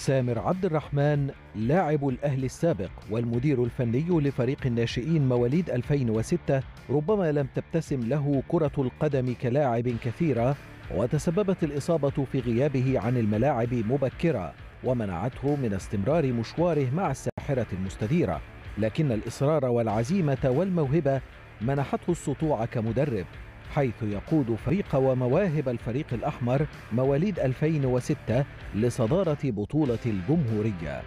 سامر عبد الرحمن لاعب الأهلي السابق والمدير الفني لفريق الناشئين مواليد 2006 ربما لم تبتسم له كرة القدم كلاعب كثيرة وتسببت الإصابة في غيابه عن الملاعب مبكرة ومنعته من استمرار مشواره مع الساحرة المستديرة لكن الإصرار والعزيمة والموهبة منحته السطوع كمدرب حيث يقود فريق ومواهب الفريق الأحمر مواليد 2006 لصدارة بطولة الجمهورية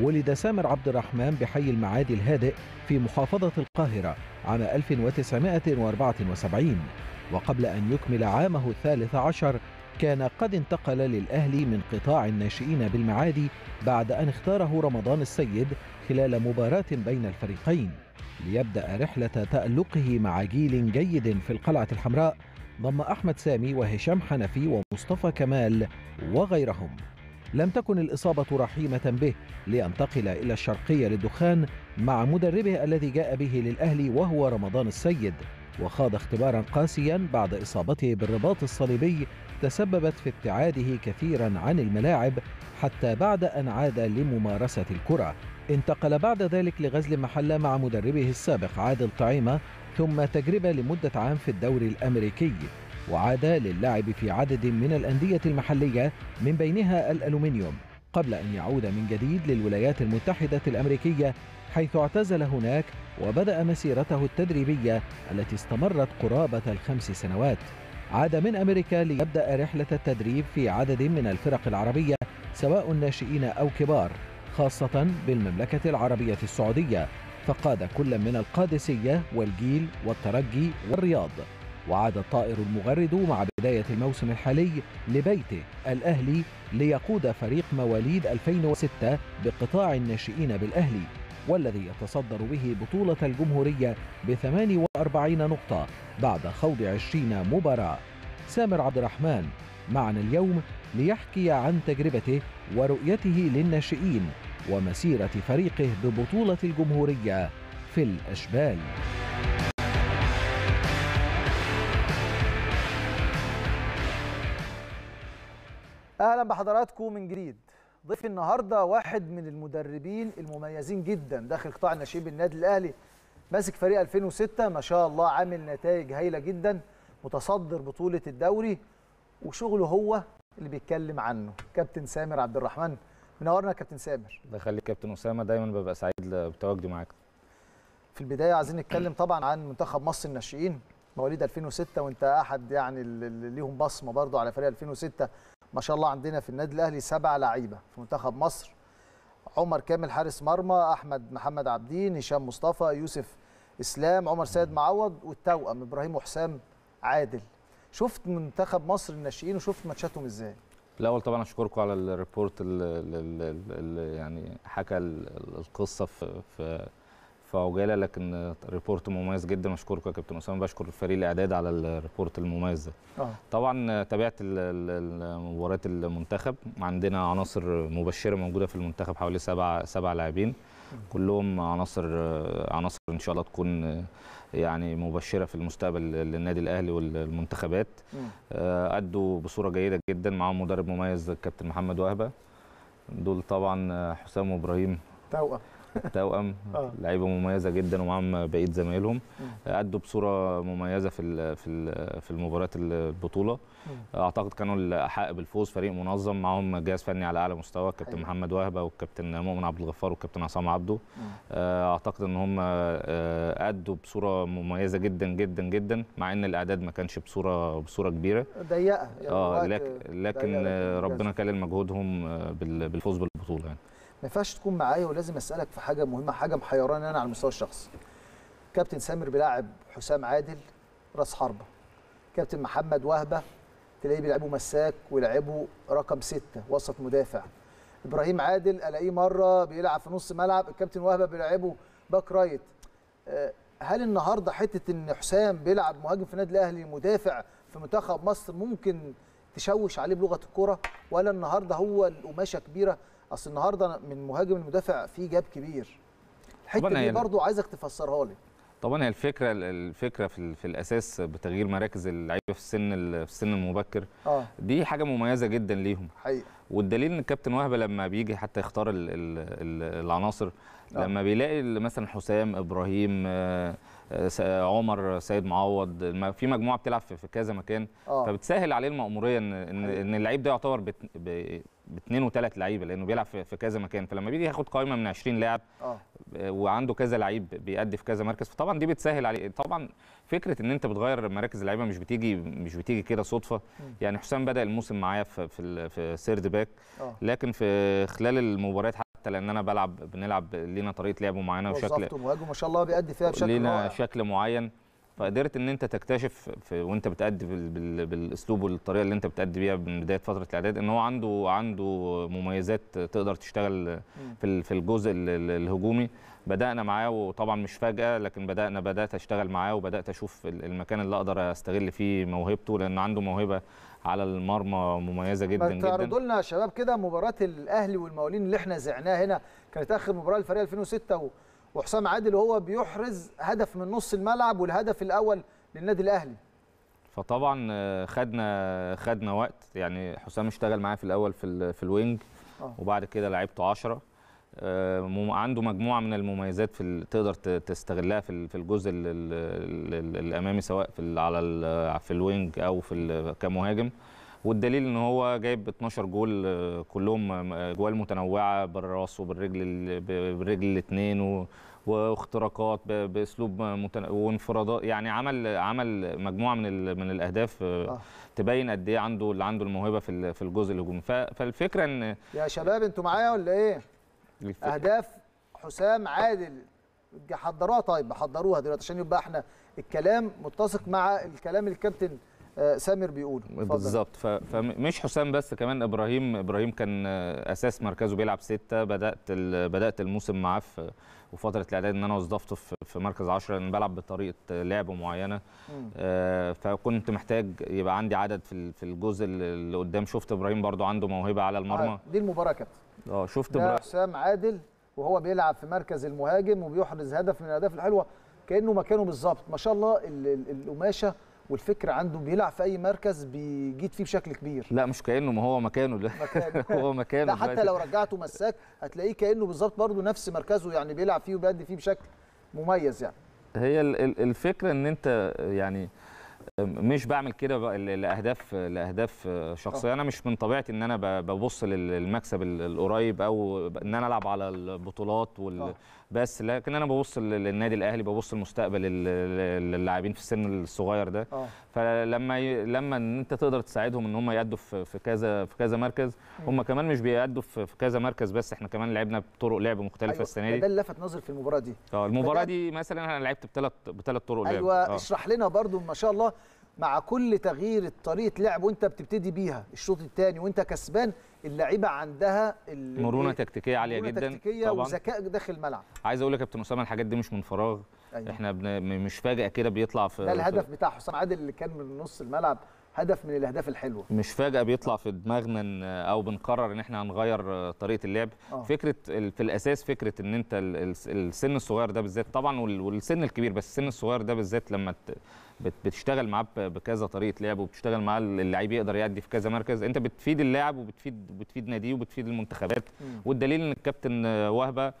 ولد سامر عبد الرحمن بحي المعادي الهادئ في محافظة القاهرة عام 1974 وقبل أن يكمل عامه الثالث عشر كان قد انتقل للأهلي من قطاع الناشئين بالمعادي بعد أن اختاره رمضان السيد خلال مباراة بين الفريقين ليبدأ رحلة تألقه مع جيل جيد في القلعة الحمراء ضم أحمد سامي وهشام حنفي ومصطفى كمال وغيرهم لم تكن الإصابة رحيمة به لينتقل إلى الشرقية للدخان مع مدربه الذي جاء به للأهلي وهو رمضان السيد وخاض اختبارا قاسيا بعد إصابته بالرباط الصليبي تسببت في ابتعاده كثيرا عن الملاعب حتى بعد أن عاد لممارسة الكرة انتقل بعد ذلك لغزل محلة مع مدربه السابق عادل طعيمة ثم تجربة لمدة عام في الدوري الأمريكي وعاد للعب في عدد من الأندية المحلية من بينها الألومنيوم قبل أن يعود من جديد للولايات المتحدة الأمريكية حيث اعتزل هناك وبدأ مسيرته التدريبية التي استمرت قرابة الخمس سنوات عاد من أمريكا ليبدأ رحلة التدريب في عدد من الفرق العربية سواء ناشئين أو كبار خاصة بالمملكة العربية السعودية فقاد كل من القادسية والجيل والترجي والرياض وعاد الطائر المغرد مع بداية الموسم الحالي لبيته الأهلي ليقود فريق مواليد 2006 بقطاع الناشئين بالأهلي والذي يتصدر به بطولة الجمهورية ب 48 نقطة بعد خوض 20 مباراة سامر عبد الرحمن معنا اليوم ليحكي عن تجربته ورؤيته للناشئين ومسيرة فريقه ببطولة الجمهورية في الأشبال. اهلا بحضراتكم من جديد ضيفي النهارده واحد من المدربين المميزين جدا داخل قطاع الناشئين بالنادي الاهلي ماسك فريق 2006 ما شاء الله عامل نتائج هايله جدا متصدر بطوله الدوري وشغله هو اللي بيتكلم عنه كابتن سامر عبد الرحمن منورنا كابتن سامر الله يخليك كابتن اسامه دايما ببقى سعيد بتواجدي معاك في البدايه عايزين نتكلم طبعا عن منتخب مصر الناشئين مواليد 2006 وانت احد يعني اللي ليهم بصمه برضو على فريق 2006 ما شاء الله عندنا في النادي الاهلي سبع لعيبه في منتخب مصر عمر كامل حارس مرمى احمد محمد عبدين هشام مصطفى يوسف اسلام عمر سيد معوض والتوأم ابراهيم وحسام عادل شفت منتخب مصر الناشئين وشفت ماتشاتهم ازاي الاول طبعا اشكركم على الريبورت اللي يعني حكى القصه في في في عجاله لكن ريبورت مميز جدا اشكركم يا كابتن اسامه بشكر فريق الاعداد على الريبورت المميز ده آه. طبعا تابعت مباريات المنتخب عندنا عناصر مبشره موجوده في المنتخب حوالي سبع سبع لاعبين كلهم عناصر عناصر ان شاء الله تكون يعني مبشره في المستقبل للنادي الاهلي والمنتخبات آه، ادوا بصوره جيده جدا معاهم مدرب مميز الكابتن محمد وهبه دول طبعا آه، حسام وابراهيم توأم توأم آه. لعيبه مميزه جدا ومعاهم بقيه زمايلهم ادوا بصوره مميزه في في في مباريات البطوله اعتقد كانوا الاحق بالفوز فريق منظم معاهم جهاز فني على اعلى مستوى كابتن أيوة. محمد وهبه والكابتن مؤمن عبد الغفار والكابتن عصام عبده آه، اعتقد ان هم آه، ادوا بصوره مميزه جدا جدا جدا مع ان الاعداد ما كانش بصوره بصوره كبيره ضيقه يعني اه لكن, لكن ربنا كلل مجهودهم آه، بالفوز بالبطوله يعني ما ينفعش تكون معايا ولازم اسالك في حاجه مهمه حاجه محيراني يعني انا على المستوى الشخصي كابتن سامر بيلاعب حسام عادل راس حربه كابتن محمد وهبه تلاقيه بيلعبوا مساك ويلعبوا رقم سته وسط مدافع ابراهيم عادل الاقيه مره بيلعب في نص ملعب الكابتن وهبه بيلعبه باك رايت آه، هل النهارده حته ان حسام بيلعب مهاجم في النادي الاهلي مدافع في منتخب مصر ممكن تشوش عليه بلغه الكوره ولا النهارده هو القماشه كبيره اصل النهارده من مهاجم المدافع في جاب كبير الحته دي برضه برضو عايزك تفسرها لي طبعا هي الفكره الفكره في, في الاساس بتغيير مراكز اللعيبه في السن في السن المبكر آه. دي حاجه مميزه جدا ليهم حقيقة. والدليل ان الكابتن وهبه لما بيجي حتى يختار الـ الـ العناصر آه. لما بيلاقي مثلا حسام ابراهيم آه، آه، عمر سيد معوض في مجموعه بتلعب في كذا مكان أوه. فبتسهل عليه المأموريه ان ان اللعيب ده يعتبر باثنين وثلاث لعيبه لانه بيلعب في كذا مكان فلما بيجي ياخد قائمه من 20 لاعب وعنده كذا لعيب بيأدي في كذا مركز فطبعا دي بتسهل عليه طبعا فكره ان انت بتغير مراكز اللعيبه مش بتيجي مش بتيجي كده صدفه يعني حسام بدا الموسم معايا في في, سيرد باك لكن في خلال المباريات حتى لان انا بلعب بنلعب لينا طريقه لعب معينه وشكل وهاجم ما شاء الله بيأدي فيها بشكل لينا رائع. شكل معين فقدرت ان انت تكتشف في وانت بتأدي بالاسلوب والطريقه اللي انت بتأدي بيها من بدايه فتره الاعداد ان هو عنده عنده مميزات تقدر تشتغل في في الجزء الهجومي بدانا معاه وطبعا مش فجاه لكن بدانا بدات اشتغل معاه وبدات اشوف المكان اللي اقدر استغل فيه موهبته لان عنده موهبه على المرمى مميزه جدا جدا تعرضوا لنا يا شباب كده مباراه الاهلي والمقاولين اللي احنا زعناها هنا كانت اخر مباراه للفريق 2006 وحسام عادل وهو بيحرز هدف من نص الملعب والهدف الاول للنادي الاهلي فطبعا آه، خدنا خدنا وقت يعني حسام اشتغل معايا في الاول في في الوينج آه. وبعد كده لعبته 10 آه، عنده مجموعه من المميزات في تقدر تستغلها في في الجزء الامامي سواء في على في الوينج او في كمهاجم والدليل ان هو جايب 12 جول آه، كلهم جوال متنوعه بالراس وبالرجل بالرجل الاثنين واختراقات باسلوب وانفرادات يعني عمل عمل مجموعه من من الاهداف آه، تبين قد ايه عنده اللي عنده الموهبه في في الجزء الهجومي فالفكره ان يا شباب انتوا معايا ولا ايه اهداف حسام عادل حضروها طيب حضروها دلوقتي عشان يبقى احنا الكلام متسق مع الكلام الكابتن آه، سامر بيقوله بالظبط فمش حسام بس كمان ابراهيم ابراهيم كان آه، اساس مركزه بيلعب سته بدات بدات الموسم معاه في وفتره الاعداد ان انا وظفته في مركز 10 لان بلعب بطريقه لعب معينه آه فكنت محتاج يبقى عندي عدد في الجزء اللي قدام شفت ابراهيم برده عنده موهبه على المرمى آه، دي المباراه كابتن اه شفت ده حسام عادل وهو بيلعب في مركز المهاجم وبيحرز هدف من الاهداف الحلوه كانه مكانه بالظبط ما شاء الله القماشه والفكر عنده بيلعب في اي مركز بيجيد فيه بشكل كبير لا مش كانه ما هو مكانه ده مكانه هو مكانه ده حتى لو رجعته مساك هتلاقيه كانه بالظبط برضه نفس مركزه يعني بيلعب فيه وبيأدي فيه بشكل مميز يعني هي الفكره ان انت يعني مش بعمل كده لاهداف لاهداف شخصيه آه. انا مش من طبيعتي ان انا ببص للمكسب القريب او ان انا العب على البطولات وال... آه. بس لكن انا ببص للنادي الاهلي ببص لمستقبل اللاعبين في السن الصغير ده أوه. فلما ي... لما ان انت تقدر تساعدهم ان هم يأدوا في كذا في كذا مركز هم كمان مش بيأدوا في كذا مركز بس احنا كمان لعبنا بطرق لعب مختلفه أيوة. السنه يعني دي ده اللي لفت نظري في المباراه دي اه المباراه دي مثلا انا لعبت بثلاث بثلاث طرق أيوة لعب ايوه آه. اشرح لنا برضو ما شاء الله مع كل تغيير طريقه لعب وانت بتبتدي بيها الشوط الثاني وانت كسبان اللعيبه عندها مرونه تكتيكيه عاليه جدا تكتيكيه طبعا وذكاء داخل الملعب عايز اقول لك يا كابتن اسامه الحاجات دي مش من فراغ أيوة. احنا بن... مش فاجئه كده بيطلع في ده الهدف بتاع حسام عادل اللي كان من نص الملعب هدف من الاهداف الحلوه مش فجاه بيطلع في دماغنا او بنقرر ان احنا هنغير طريقه اللعب أوه. فكره في الاساس فكره ان انت السن الصغير ده بالذات طبعا والسن الكبير بس السن الصغير ده بالذات لما بتشتغل معاه بكذا طريقه لعب وبتشتغل معاه اللعيب يقدر يعدي في كذا مركز انت بتفيد اللاعب وبتفيد بتفيد ناديه وبتفيد المنتخبات والدليل ان الكابتن وهبه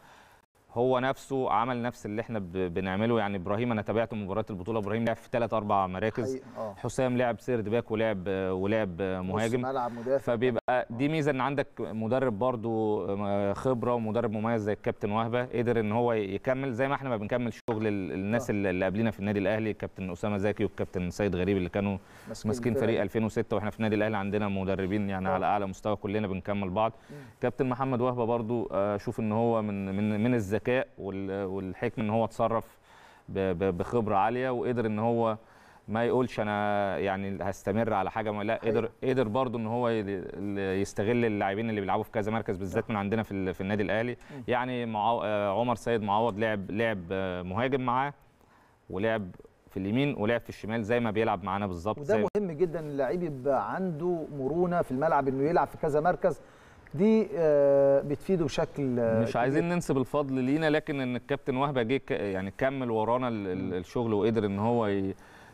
هو نفسه عمل نفس اللي احنا بنعمله يعني ابراهيم انا تابعت مباريات البطوله ابراهيم لعب في ثلاث اربع مراكز آه. حسام لعب سيرد باك ولعب ولعب مهاجم مدافع فبيبقى آه. دي ميزه ان عندك مدرب برده آه، خبره ومدرب مميز زي الكابتن وهبه قدر ان هو يكمل زي ما احنا ما بنكمل شغل الناس اللي قبلينا في النادي الاهلي الكابتن اسامه زكي والكابتن سيد غريب اللي كانوا ماسكين فريق 2006 واحنا في النادي الاهلي عندنا مدربين يعني على اعلى مستوى كلنا بنكمل بعض كابتن محمد وهبه برده اشوف ان هو من من من الذكاء الذكاء والحكم ان هو اتصرف بخبره عاليه وقدر ان هو ما يقولش انا يعني هستمر على حاجه ما لا قدر قدر برضه ان هو يستغل اللاعبين اللي بيلعبوا في كذا مركز بالذات من عندنا في, في النادي الاهلي يعني آه، عمر سيد معوض لعب لعب آه، مهاجم معاه ولعب في اليمين ولعب في الشمال زي ما بيلعب معانا بالظبط وده مهم جدا اللاعب يبقى عنده مرونه في الملعب انه يلعب في كذا مركز دي آه، بتفيده بشكل آه، مش عايزين ننسب الفضل لينا لكن ان الكابتن وهبه جه يعني كمل ورانا الشغل وقدر ان هو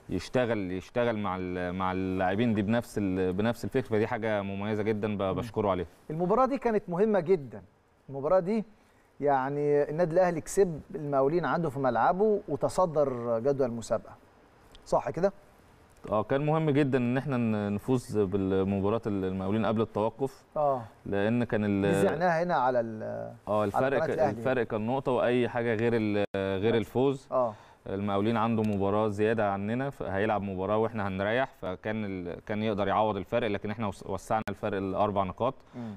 يشتغل يشتغل مع مع اللاعبين دي بنفس بنفس الفكره فدي حاجه مميزه جدا بشكره عليها. المباراه دي كانت مهمه جدا. المباراه دي يعني النادي الاهلي كسب المقاولين عنده في ملعبه وتصدر جدول المسابقه. صح كده؟ اه كان مهم جدا ان احنا نفوز بالمباراه المقاولين قبل التوقف اه لان كان نزعناها هنا على اه الفرق على الفرق كان نقطه واي حاجه غير غير الفوز اه المقاولين عنده مباراه زياده عننا هيلعب مباراه واحنا هنريح فكان ال... كان يقدر يعوض الفرق لكن احنا وسعنا الفرق لاربع نقاط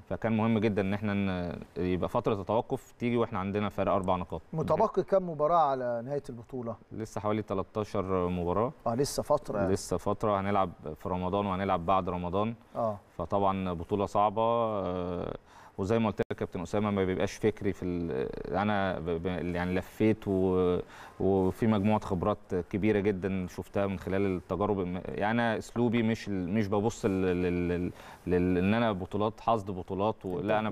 فكان مهم جدا ان احنا ن... يبقى فتره التوقف تيجي واحنا عندنا فرق اربع نقاط متبقي كم مباراه على نهايه البطوله لسه حوالي 13 مباراه اه لسه فتره يعني. لسه فتره هنلعب في رمضان وهنلعب بعد رمضان اه فطبعا بطوله صعبه آه وزي ما قلت لك كابتن اسامه ما بيبقاش فكري في انا يعني لفيت و... وفي مجموعه خبرات كبيره جدا شفتها من خلال التجارب يعني انا اسلوبي مش مش ببص لل... لل... ان انا بطولات حصد بطولات لا انا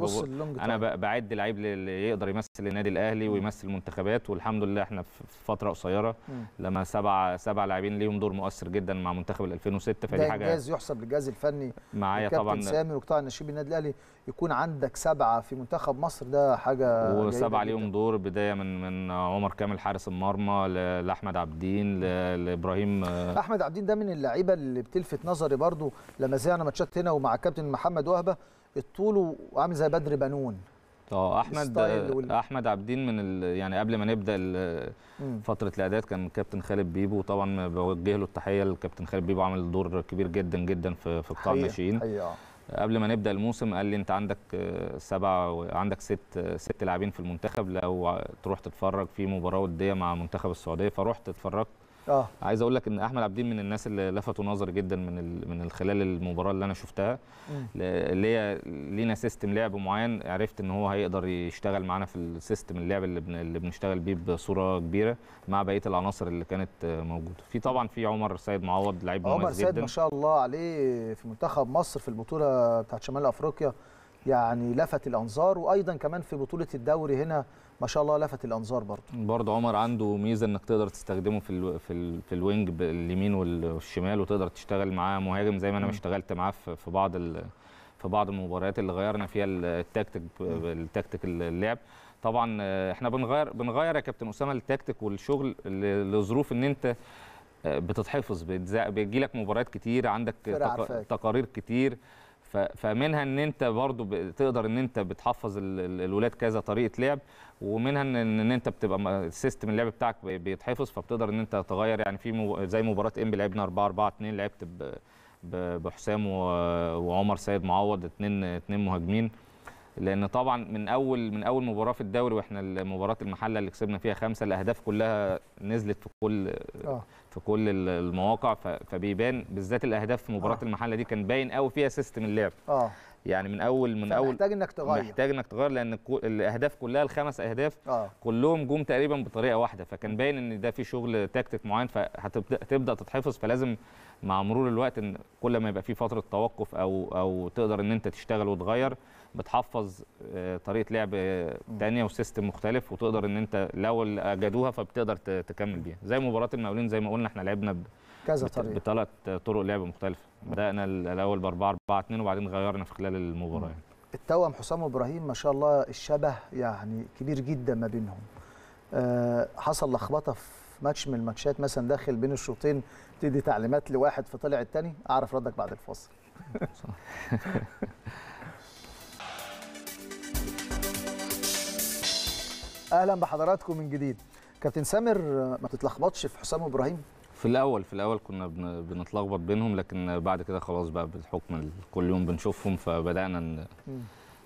انا بعد لعيب اللي يقدر يمثل النادي الاهلي ويمثل المنتخبات والحمد لله احنا في فتره قصيره لما سبع سبع لاعبين ليهم دور مؤثر جدا مع منتخب 2006 فدي حاجه انجاز يحسب للجهاز الفني معايا طبعا سامي وقطاع النشيب النادي الاهلي يكون عندك سبعه في منتخب مصر ده حاجه وسبعه ليهم دور بدايه من من عمر كامل حارس المرمى لكرما لاحمد عبدين لابراهيم آه، احمد عبدين ده من اللعيبه اللي بتلفت نظري برضو لما زينا ماتشات هنا ومع كابتن محمد وهبه الطول وعامل زي بدر بنون اه احمد وال... احمد عبدين من ال... يعني قبل ما نبدا فتره الاعداد كان كابتن خالد بيبو وطبعا بوجه له التحيه الكابتن خالد بيبو عامل دور كبير جدا جدا في في قطاع الناشئين قبل ما نبدا الموسم قال لي انت عندك آه، سبعه عندك ست آه، ست لاعبين في المنتخب لو تروح تتفرج في مباراه وديه مع منتخب السعوديه فرحت اتفرجت اه عايز اقول لك ان احمد عبدين من الناس اللي لفتوا نظري جدا من من خلال المباراه اللي انا شفتها اللي هي لينا سيستم لعب معين عرفت ان هو هيقدر يشتغل معانا في السيستم اللعب اللي, بن اللي بنشتغل بيه بصوره كبيره مع بقيه العناصر اللي كانت موجوده في طبعا في عمر سيد معوض لعيب مميز جدا عمر سيد ما شاء الله عليه في منتخب مصر في البطوله بتاعت شمال افريقيا يعني لفت الانظار وايضا كمان في بطوله الدوري هنا ما شاء الله لفت الانظار برضه برضه عمر عنده ميزه انك تقدر تستخدمه في الو... في, ال في الوينج باليمين والشمال وتقدر تشتغل معاه مهاجم زي ما انا اشتغلت معاه في بعض في بعض المباريات اللي غيرنا فيها التكتيك التكتيك اللعب طبعا احنا بنغير بنغير يا كابتن اسامه التكتيك والشغل لظروف ان انت بتتحفظ بيجي لك مباريات كتير عندك تقارير كتير فمنها ان انت برضو بتقدر ان انت بتحفظ الولاد كذا طريقه لعب ومنها ان انت بتبقى السيستم اللعب بتاعك بيتحفظ فبتقدر ان انت تغير يعني في زي مباراه انبي لعبنا 4 4 2 لعبت بحسام وعمر سيد معوض اثنين اثنين مهاجمين لان طبعا من اول من اول مباراه في الدوري واحنا مباراه المحله اللي كسبنا فيها خمسه الاهداف كلها نزلت في كل آه. في كل المواقع فبيبان بالذات الاهداف في مباراه آه. المحله دي كان باين قوي فيها سيستم اللعب اه يعني من اول من اول محتاج انك تغير محتاج انك تغير لان الاهداف كلها الخمس اهداف آه. كلهم جم تقريبا بطريقه واحده فكان باين ان ده في شغل تكتيك معين فهتبدا تتحفظ فلازم مع مرور الوقت إن كل ما يبقى في فتره توقف او او تقدر ان انت تشتغل وتغير بتحفظ آه، طريقه لعب ثانيه آه، وسيستم مختلف وتقدر ان انت لو جادوها فبتقدر تكمل بيها زي مباراه المقاولين زي ما قلنا احنا لعبنا كذا طريقه بثلاث طرق لعب مختلفه بدانا الاول ب 4 4 2 وبعدين غيرنا في خلال المباراه يعني. التوأم حسام وابراهيم ما شاء الله الشبه يعني كبير جدا ما بينهم أه حصل لخبطه في ماتش من الماتشات مثلا داخل بين الشوطين تدي تعليمات لواحد فطلع الثاني اعرف ردك بعد الفاصل اهلا بحضراتكم من جديد كابتن سامر ما بتتلخبطش في حسام وابراهيم في الاول في الاول كنا بنتلخبط بينهم لكن بعد كده خلاص بقى بالحكم كل يوم بنشوفهم فبدانا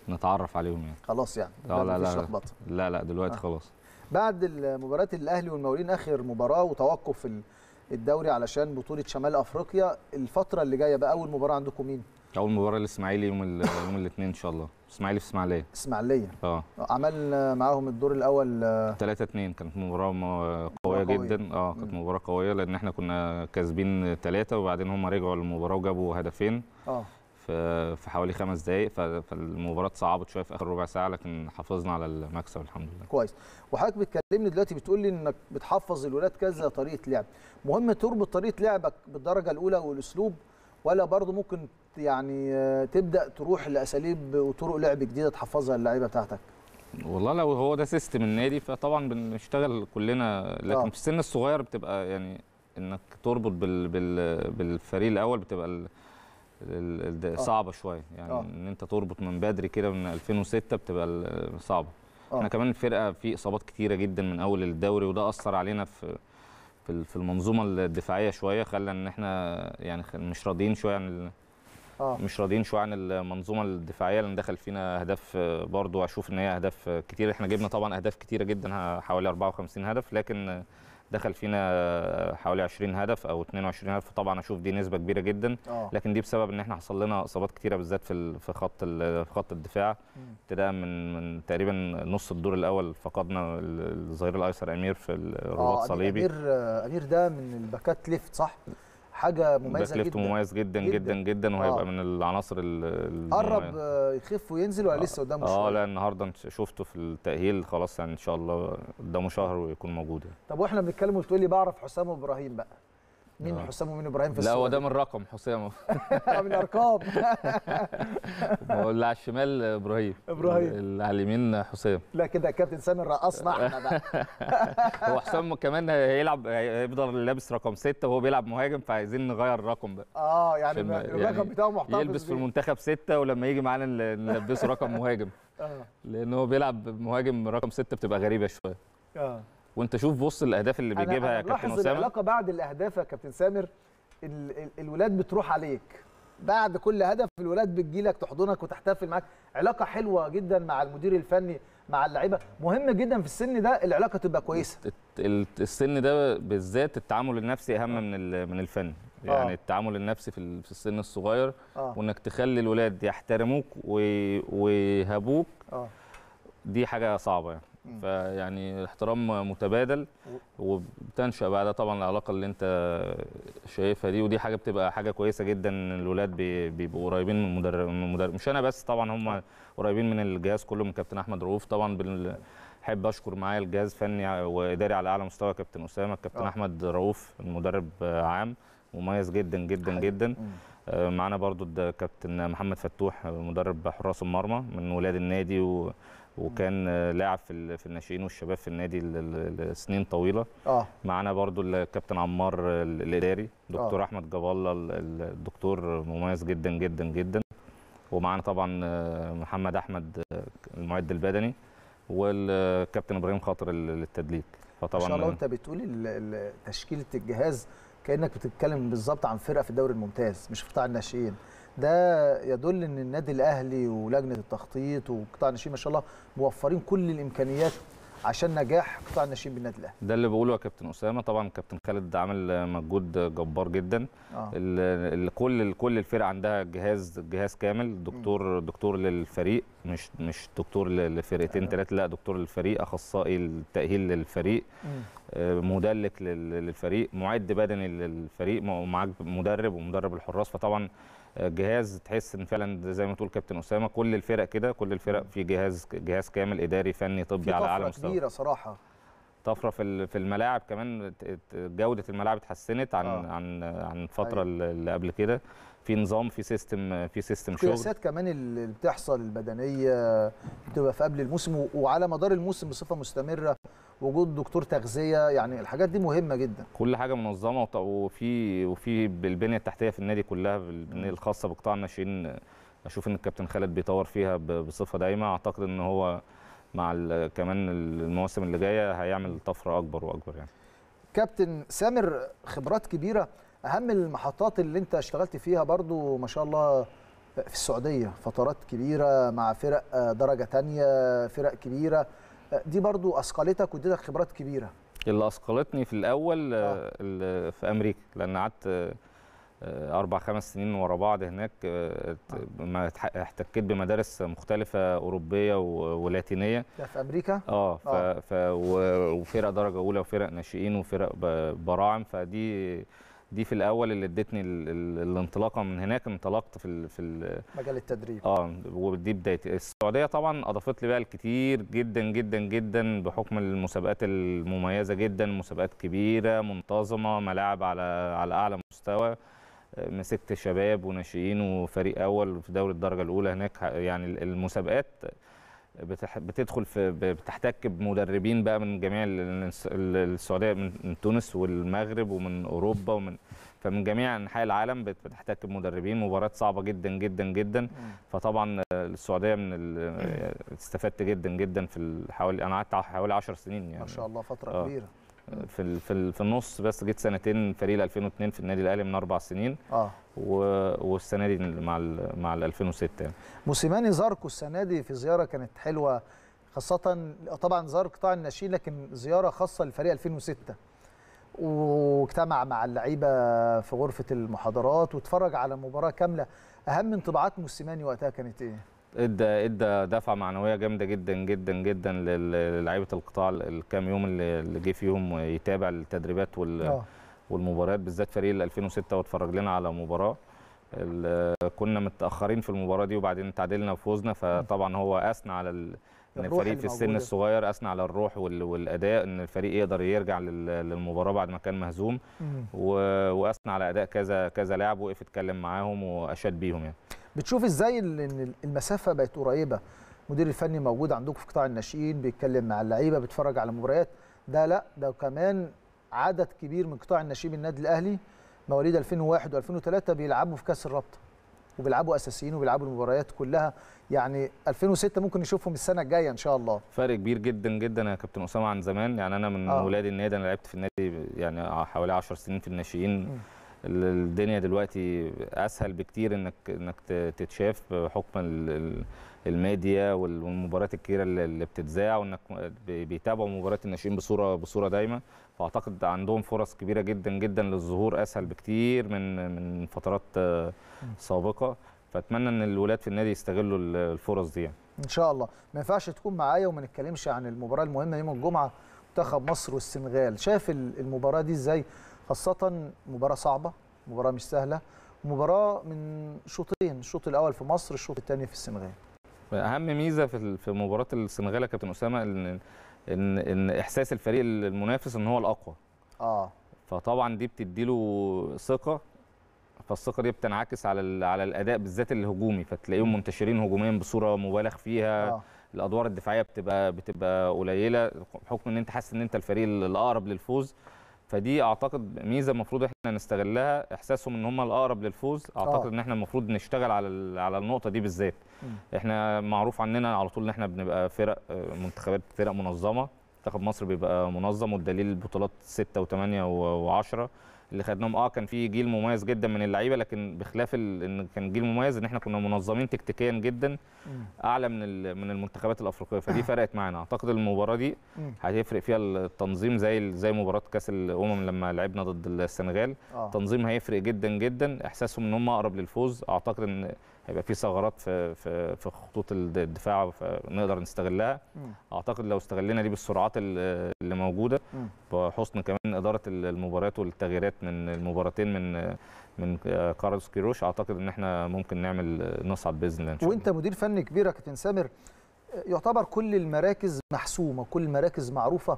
نتعرف عليهم يعني خلاص يعني آه، لا لا لا, لا لا دلوقتي آه. خلاص بعد مباراه الاهلي والمولين اخر مباراه وتوقف الدوري علشان بطوله شمال افريقيا الفتره اللي جايه بقى اول مباراه عندكم مين اول مباراه للاسماعيلي يوم يوم الاثنين ان شاء الله اسماعيلي في اسماعيليه اسماعيليه اه عملنا معاهم الدور الاول 3 آه، 2 كانت مباراه قويه جدا اه كانت مباراه قويه لان احنا كنا كاسبين ثلاثه وبعدين هم رجعوا المباراه وجابوا هدفين اه في حوالي خمس دقائق فالمباراه اتصعبت شويه في اخر ربع ساعه لكن حافظنا على المكسب الحمد لله. كويس وحضرتك بتكلمني دلوقتي بتقول لي انك بتحفظ الولاد كذا طريقه لعب، مهم تربط طريقه لعبك بالدرجه الاولى والاسلوب ولا برضه ممكن يعني آه، تبدا تروح لاساليب وطرق لعب جديده تحفظها اللعيبه بتاعتك والله لو هو ده سيستم النادي فطبعا بنشتغل كلنا لكن آه. في السن الصغير بتبقى يعني انك تربط بال بال بالفريق الاول بتبقى ال آه. صعبه شويه يعني أوه. ان انت تربط من بدري كده من 2006 بتبقى صعبه احنا كمان الفرقه في اصابات كتيره جدا من اول الدوري وده اثر علينا في في في المنظومه الدفاعيه شويه خلى ان احنا يعني مش راضيين شويه عن آه. مش راضيين شويه عن المنظومه الدفاعيه لان دخل فينا اهداف آه، برضو اشوف ان هي اهداف آه، كتير احنا جبنا طبعا اهداف كتيره جدا حوالي 54 هدف لكن دخل فينا حوالي 20 هدف او 22 هدف طبعا اشوف دي نسبه كبيره جدا أوه. لكن دي بسبب ان احنا حصل لنا اصابات كتيره بالذات في في خط في خط الدفاع ابتداء من من تقريبا نص الدور الاول فقدنا الظهير الايسر امير في الرباط الصليبي آه، امير آه، امير ده من الباكات ليفت صح حاجه مميزه جدا مميز جدا جدا جدا, وهيبقى آه. من العناصر اللي قرب يخف وينزل ولا لسه قدامه شهر اه لا النهارده شفته في التاهيل خلاص يعني ان شاء الله قدامه شهر ويكون موجود يعني. طب واحنا بنتكلم وبتقول لي بعرف حسام ابراهيم بقى مين آه. حسام ومين ابراهيم في الصوره لا هو ده من رقم حسام آه، من ارقام اللي على الشمال ابراهيم ابراهيم اللي على اليمين حسام لا كده كابتن سامي رقصنا احنا بقى هو حسام كمان هيلعب هيفضل لابس رقم سته وهو بيلعب مهاجم فعايزين نغير الرقم بقى اه يعني الرقم يعني بتاعه محترم يلبس في المنتخب سته ولما يجي معانا نلبسه رقم مهاجم آه. لان هو بيلعب مهاجم رقم سته بتبقى غريبه شويه اه وانت شوف بص الاهداف اللي بيجيبها يا كابتن اسامه العلاقه بعد الاهداف يا كابتن سامر الولاد بتروح عليك بعد كل هدف الولاد بتجي لك تحضنك وتحتفل معاك علاقه حلوه جدا مع المدير الفني مع اللعيبه مهم جدا في السن ده العلاقه تبقى كويسه السن ده بالذات التعامل النفسي اهم آه. من من الفن آه. يعني آه. التعامل النفسي في في السن الصغير آه. وانك تخلي الولاد يحترموك ويهابوك آه. دي حاجه صعبه يعني فيعني احترام متبادل وبتنشا بعدها طبعا العلاقه اللي انت شايفها دي ودي حاجه بتبقى حاجه كويسه جدا الولاد بيبقوا قريبين من المدرب, مش انا بس طبعا هم قريبين من الجهاز كله من كابتن احمد رؤوف طبعا بحب احب اشكر معايا الجهاز فني واداري على اعلى مستوى كابتن اسامه كابتن آه. احمد رؤوف المدرب عام مميز جدا جدا جدا آه، معانا برضو الكابتن محمد فتوح مدرب حراس المرمى من ولاد النادي و وكان لاعب في في الناشئين والشباب في النادي لسنين طويله اه معانا برضو الكابتن عمار الاداري دكتور آه. احمد جبالله الدكتور مميز جدا جدا جدا ومعانا طبعا آه، محمد احمد آه، المعد البدني والكابتن ابراهيم خاطر للتدليك فطبعا ان شاء الله انت بتقول تشكيله الجهاز كانك بتتكلم بالظبط عن فرقه في الدوري الممتاز مش في قطاع الناشئين ده يدل ان النادي الاهلي ولجنه التخطيط وقطاع الناشئين ما شاء الله موفرين كل الامكانيات عشان نجاح قطاع الناشئين بالنادي الاهلي ده اللي بقوله يا كابتن اسامه طبعا كابتن خالد عمل مجهود جبار جدا آه. كل كل الفرق عندها جهاز جهاز كامل دكتور م. دكتور للفريق مش مش دكتور لفرقتين ثلاثه آه. لا دكتور للفريق اخصائي التاهيل للفريق م. آه، مدلك للفريق معد بدني للفريق ومعاك مدرب ومدرب الحراس فطبعا جهاز تحس ان فعلا زي ما تقول كابتن اسامه كل الفرق كده كل الفرق في جهاز جهاز كامل اداري فني طبي على اعلى مستوى كبيره صراحه طفره في في الملاعب كمان جوده الملاعب اتحسنت عن آه. عن عن الفتره أيوه. اللي قبل كده في نظام في سيستم في سيستم شغل القياسات كمان اللي بتحصل البدنيه بتبقى في قبل الموسم وعلى مدار الموسم بصفه مستمره وجود دكتور تغذيه يعني الحاجات دي مهمه جدا كل حاجه منظمه وفي وفي بالبنيه التحتيه في النادي كلها بالبنيه الخاصه بقطاع الناشئين اشوف ان الكابتن خالد بيطور فيها بصفه دايمه اعتقد ان هو مع كمان المواسم اللي جايه هيعمل طفره اكبر واكبر يعني كابتن سامر خبرات كبيره اهم المحطات اللي انت اشتغلت فيها برضو ما شاء الله في السعوديه فترات كبيره مع فرق درجه ثانيه فرق كبيره دي برضو اثقلتك واديتك خبرات كبيره اللي اثقلتني في الاول آه. آه، في امريكا لان قعدت آه، آه، اربع خمس سنين ورا بعض هناك احتكيت بمدارس مختلفه اوروبيه ولاتينيه في امريكا اه, ف... آه. ف... وفرق درجه اولى وفرق ناشئين وفرق براعم فدي دي في الاول اللي ادتني الانطلاقه من هناك انطلقت في الـ في الـ مجال التدريب اه ودي بدايتي السعوديه طبعا اضافت لي بقى الكتير جدا جدا جدا بحكم المسابقات المميزه جدا مسابقات كبيره منتظمه ملاعب على على اعلى مستوى مسكت شباب وناشئين وفريق اول في دوري الدرجه الاولى هناك يعني المسابقات بتدخل في بتحتك بمدربين بقى من جميع السعوديه من تونس والمغرب ومن اوروبا ومن فمن جميع انحاء العالم بتحتك بمدربين مباريات صعبه جدا جدا جدا فطبعا السعوديه من استفدت جدا جدا في حوالي انا قعدت حوالي 10 سنين يعني ما شاء الله فتره آه. كبيره في في في النص بس جيت سنتين فريق 2002 في النادي الاهلي من اربع سنين اه والسنه دي مع الـ مع ال 2006 يعني. موسيماني زاركو السنه دي في زياره كانت حلوه خاصه طبعا زار قطاع الناشئين لكن زياره خاصه لفريق 2006 واجتمع مع اللعيبه في غرفه المحاضرات واتفرج على مباراه كامله اهم انطباعات موسيماني وقتها كانت ايه ادى ادى دفعه معنويه جامده جدا جدا جدا للعيبه القطاع الكام يوم اللي جه فيهم يتابع التدريبات وال أوه. والمباريات بالذات فريق ال 2006 واتفرج لنا على مباراه كنا متاخرين في المباراه دي وبعدين تعادلنا وفوزنا فطبعا هو اثنى على ال... ان الفريق في السن الصغير اثنى على الروح والاداء ان الفريق يقدر يرجع للمباراه بعد ما كان مهزوم واثنى على اداء كذا كذا لاعب وقف اتكلم معاهم واشاد بيهم يعني بتشوف ازاي ان المسافه بقت قريبه المدير الفني موجود عندكم في قطاع الناشئين بيتكلم مع اللعيبه بيتفرج على مباريات ده لا ده كمان عدد كبير من قطاع الناشئين النادي الاهلي مواليد 2001 و2003 بيلعبوا في كاس الرابطه وبيلعبوا اساسيين وبيلعبوا المباريات كلها يعني 2006 ممكن نشوفهم السنه الجايه ان شاء الله فرق كبير جدا جدا يا كابتن اسامه عن زمان يعني انا من آه. اولاد النادي انا لعبت في النادي يعني حوالي 10 سنين في الناشئين الدنيا دلوقتي اسهل بكتير انك انك تتشاف بحكم الميديا والمباريات الكبيره اللي بتتذاع وانك بيتابعوا مباريات الناشئين بصوره بصوره دايمه فاعتقد عندهم فرص كبيره جدا جدا للظهور اسهل بكتير من من فترات آه، سابقه فاتمنى ان الولاد في النادي يستغلوا الفرص دي يعني. ان شاء الله ما ينفعش تكون معايا وما نتكلمش عن المباراه المهمه يوم الجمعه منتخب مصر والسنغال شايف المباراه دي ازاي خاصه مباراه صعبه مباراه مش سهله مباراه من شوطين الشوط الاول في مصر الشوط الثاني في السنغال اهم ميزه في في مباراه السنغال يا كابتن اسامه ان ان ان احساس الفريق المنافس ان هو الاقوى اه فطبعا دي بتديله ثقه فالثقه دي بتنعكس على على الاداء بالذات الهجومي فتلاقيهم منتشرين هجوميا بصوره مبالغ فيها آه. الادوار الدفاعيه بتبقى بتبقى قليله بحكم ان انت حاسس ان انت الفريق الاقرب للفوز فدي اعتقد ميزه المفروض احنا نستغلها احساسهم ان هم الاقرب للفوز اعتقد أوه. ان احنا المفروض نشتغل على على النقطه دي بالذات احنا معروف عننا على طول ان احنا بنبقى فرق منتخبات فرق منظمه منتخب مصر بيبقى منظم والدليل البطولات 6 و8 و10 اللي خدناهم اه كان في جيل مميز جدا من اللعيبه لكن بخلاف ان كان جيل مميز ان احنا كنا منظمين تكتيكيا جدا اعلى من من المنتخبات الافريقيه فدي فرقت معانا اعتقد المباراه دي هتفرق فيها التنظيم زي زي مباراه كاس الامم لما لعبنا ضد السنغال آه. التنظيم هيفرق جدا جدا احساسهم ان هم اقرب للفوز اعتقد ان هيبقى في ثغرات في في, في خطوط الدفاع فنقدر نستغلها اعتقد لو استغلنا دي بالسرعات اللي موجوده بحسن كمان اداره المباريات والتغييرات من المباراتين من من كارلوس كيروش اعتقد ان احنا ممكن نعمل نصعد باذن الله ان شاء الله وانت مدير فني كبير يا كابتن سامر يعتبر كل المراكز محسومه كل المراكز معروفه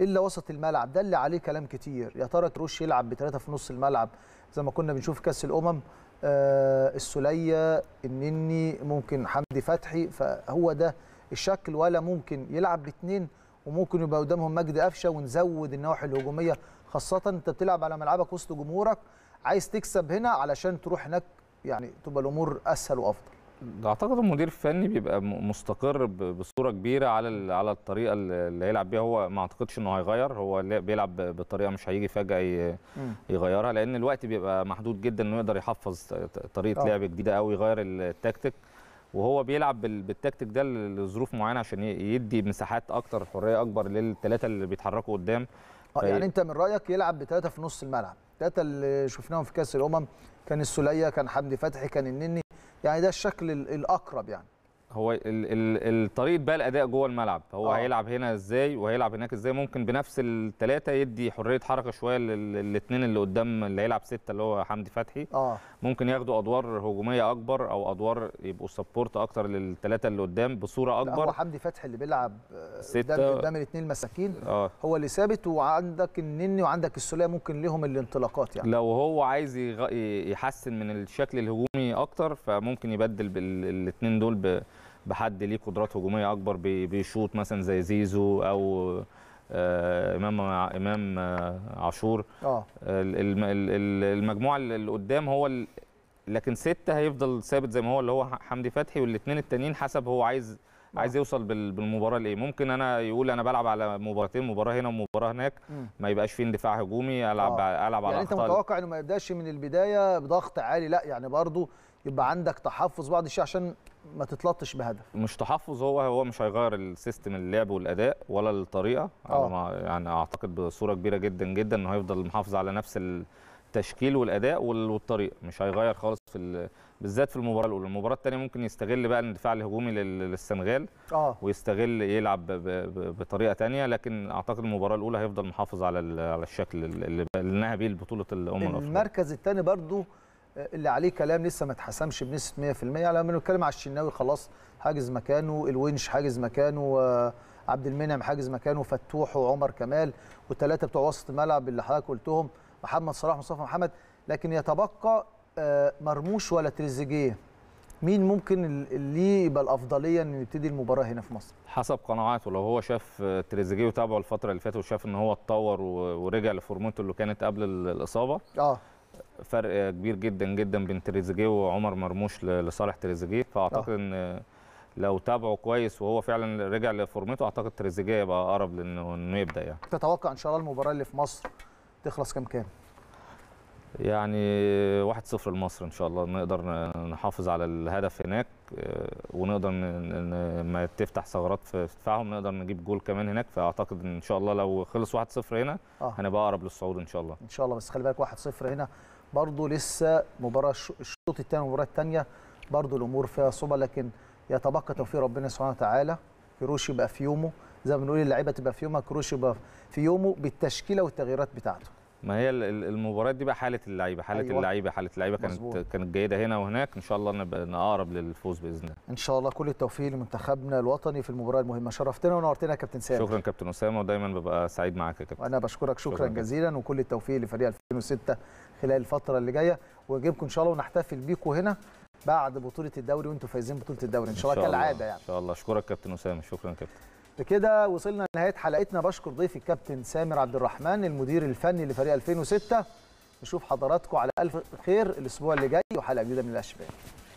الا وسط الملعب ده اللي عليه كلام كتير يا ترى تروش يلعب بثلاثه في نص الملعب زي ما كنا بنشوف كاس الامم آه السليه النني ممكن حمدي فتحي فهو ده الشكل ولا ممكن يلعب باثنين وممكن يبقى قدامهم مجدي قفشه ونزود النواحي الهجوميه خاصه انت بتلعب على ملعبك وسط جمهورك عايز تكسب هنا علشان تروح هناك يعني تبقى الامور اسهل وافضل اعتقد المدير الفني بيبقى مستقر بصوره كبيره على على الطريقه اللي هيلعب بيها هو ما اعتقدش انه هيغير هو بيلعب بطريقه مش هيجي فجاه يغيرها لان الوقت بيبقى محدود جدا انه يقدر يحفظ طريقه آه. لعب جديده قوي يغير التكتيك وهو بيلعب بالتكتيك ده لظروف معينه عشان يدي مساحات اكتر حريه اكبر للثلاثه اللي بيتحركوا قدام اه يعني انت من رايك يلعب بثلاثه في نص الملعب الثلاثه اللي شفناهم في كاس الامم كان السوليه كان حمدي فتحي كان النني يعني ده الشكل الاقرب يعني هو الطريقه بقى الاداء جوه الملعب هو أوه. هيلعب هنا ازاي وهيلعب هناك ازاي ممكن بنفس الثلاثه يدي حريه حركه شويه للاثنين اللي قدام اللي هيلعب سته اللي هو حمدي فتحي أوه. ممكن ياخدوا ادوار هجوميه اكبر او ادوار يبقوا سبورت اكتر للثلاثه اللي قدام بصوره اكبر هو حمدي فتحي اللي بيلعب قدام قدام الاثنين المساكين آه. هو اللي ثابت وعندك النني وعندك السوليه ممكن ليهم الانطلاقات يعني لو هو عايز يحسن من الشكل الهجومي اكتر فممكن يبدل الاثنين دول ب بحد ليه قدرات هجوميه اكبر بيشوط مثلا زي زيزو او آه، امام امام آه، عاشور اه المجموعه اللي قدام هو لكن سته هيفضل ثابت زي ما هو اللي هو حمدي فتحي والاثنين التانيين حسب هو عايز أوه. عايز يوصل بالمباراه لايه ممكن انا يقول انا بلعب على مباراتين مباراه هنا ومباراه هناك ما يبقاش فيه اندفاع هجومي العب أوه. العب على يعني انت متوقع انه ما يبداش من البدايه بضغط عالي لا يعني برضه يبقى عندك تحفظ بعض الشيء عشان ما تتلطش بهدف مش تحفظ هو هو مش هيغير السيستم اللعب والاداء ولا الطريقه أوه. آه. انا يعني اعتقد بصوره كبيره جدا جدا انه هيفضل محافظ على نفس التشكيل والاداء والطريقه مش هيغير خالص في بالذات في المباراه الاولى المباراه الثانيه ممكن يستغل بقى الدفاع الهجومي للسنغال اه ويستغل يلعب بطريقه ثانيه لكن اعتقد المباراه الاولى هيفضل محافظ على على الشكل اللي بناها بيه بطوله الامم المركز الثاني برضو اللي عليه كلام لسه ما اتحسمش بنسبه 100% على ما على الشناوي خلاص حاجز مكانه الونش حاجز مكانه آه، عبد المنعم حاجز مكانه فتوح وعمر كمال والثلاثه بتوع وسط الملعب اللي حضرتك قلتهم محمد صلاح ومصطفى محمد لكن يتبقى آه، مرموش ولا تريزيجيه مين ممكن اللي يبقى الافضليه انه يبتدي المباراه هنا في مصر؟ حسب قناعاته لو هو شاف آه، تريزيجيه وتابعه الفتره اللي فاتت وشاف ان هو اتطور ورجع لفورمته اللي كانت قبل الاصابه اه فرق كبير جدا جدا بين تريزيجيه وعمر مرموش لصالح تريزيجيه فاعتقد آه. ان لو تابعه كويس وهو فعلا رجع لفورمته اعتقد تريزيجيه يبقى اقرب لانه يبدا يعني تتوقع ان شاء الله المباراه اللي في مصر تخلص كام كام يعني واحد صفر لمصر ان شاء الله نقدر نحافظ على الهدف هناك آه، ونقدر ما تفتح ثغرات في دفاعهم نقدر نجيب جول كمان هناك فاعتقد ان شاء الله لو خلص 1 0 هنا آه. هنبقى اقرب للصعود ان شاء الله ان شاء الله بس خلي بالك 1 0 هنا برضه لسه مباراه الشوط الثاني والمباراه الثانيه برضه الامور فيها صعوبه لكن يتبقى توفيق ربنا سبحانه وتعالى كروشي يبقى في يومه زي ما بنقول اللعيبه تبقى في يومها كروشي يبقى في يومه بالتشكيله والتغييرات بتاعته ما هي المباريات دي بقى حاله اللعيبه حاله أيوة. اللعيبه حاله اللعيبه كانت كانت جيده هنا وهناك ان شاء الله نبقى نقرب للفوز باذن الله ان شاء الله كل التوفيق لمنتخبنا الوطني في المباراه المهمه شرفتنا ونورتنا يا كابتن سامي شكرا كابتن اسامه ودايما ببقى سعيد معاك يا كابتن وانا بشكرك شكرا, شكرا جزيلا وكل التوفيق لفريق 2006 خلال الفتره اللي جايه ونجيبكم ان شاء الله ونحتفل بيكم هنا بعد بطوله الدوري وانتم فايزين بطوله الدوري ان شاء الله كالعاده يعني ان شاء الله اشكرك كابتن اسامه شكرا كابتن بكده وصلنا لنهايه حلقتنا بشكر ضيفي الكابتن سامر عبد الرحمن المدير الفني لفريق 2006 نشوف حضراتكم على الف خير الاسبوع اللي جاي وحلقه جديده من الاشبال